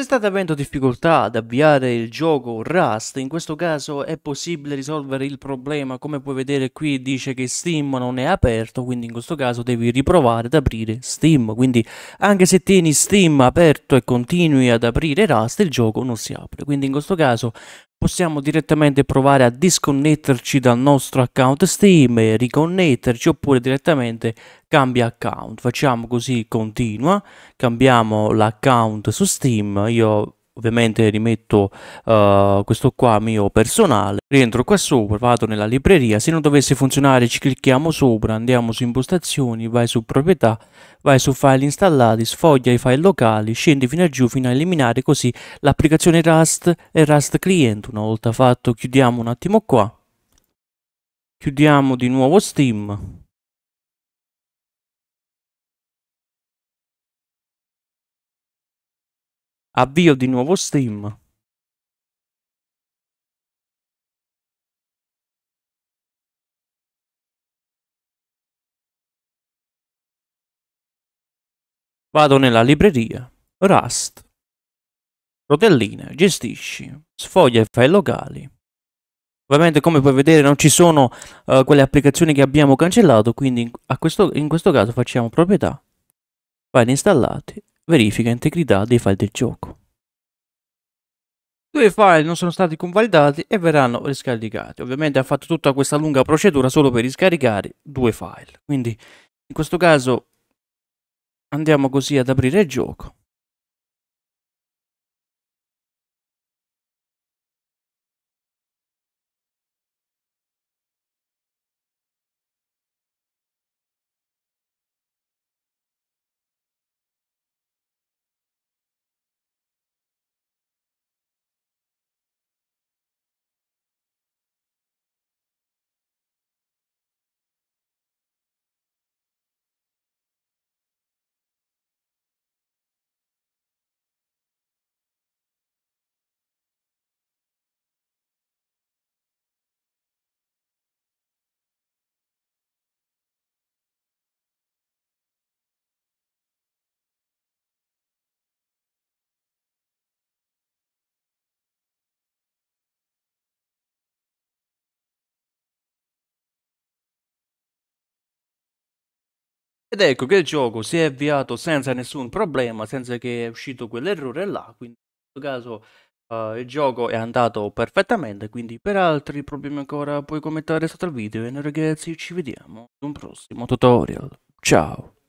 Se state avendo difficoltà ad avviare il gioco Rust, in questo caso è possibile risolvere il problema. Come puoi vedere qui dice che Steam non è aperto, quindi in questo caso devi riprovare ad aprire Steam. Quindi anche se tieni Steam aperto e continui ad aprire Rust, il gioco non si apre. Quindi in questo caso possiamo direttamente provare a disconnetterci dal nostro account Steam, riconnetterci oppure direttamente cambia account. Facciamo così continua, cambiamo l'account su Steam, io ovviamente rimetto uh, questo qua mio personale rientro qua sopra vado nella libreria se non dovesse funzionare ci clicchiamo sopra andiamo su impostazioni vai su proprietà vai su file installati sfoglia i file locali scendi fino a giù fino a eliminare così l'applicazione rust e rust client una volta fatto chiudiamo un attimo qua chiudiamo di nuovo steam Avvio di nuovo Steam. Vado nella libreria. Rust. Rotelline, gestisci, sfoglia i file locali. Ovviamente come puoi vedere non ci sono uh, quelle applicazioni che abbiamo cancellato, quindi in questo, in questo caso facciamo proprietà, file installati, verifica integrità dei file del gioco due file non sono stati convalidati e verranno riscaricati. Ovviamente ha fatto tutta questa lunga procedura solo per riscaricare due file. Quindi in questo caso andiamo così ad aprire il gioco Ed ecco che il gioco si è avviato senza nessun problema, senza che è uscito quell'errore là, quindi in questo caso uh, il gioco è andato perfettamente, quindi per altri problemi ancora puoi commentare sotto il video e noi ragazzi ci vediamo in un prossimo tutorial. Ciao!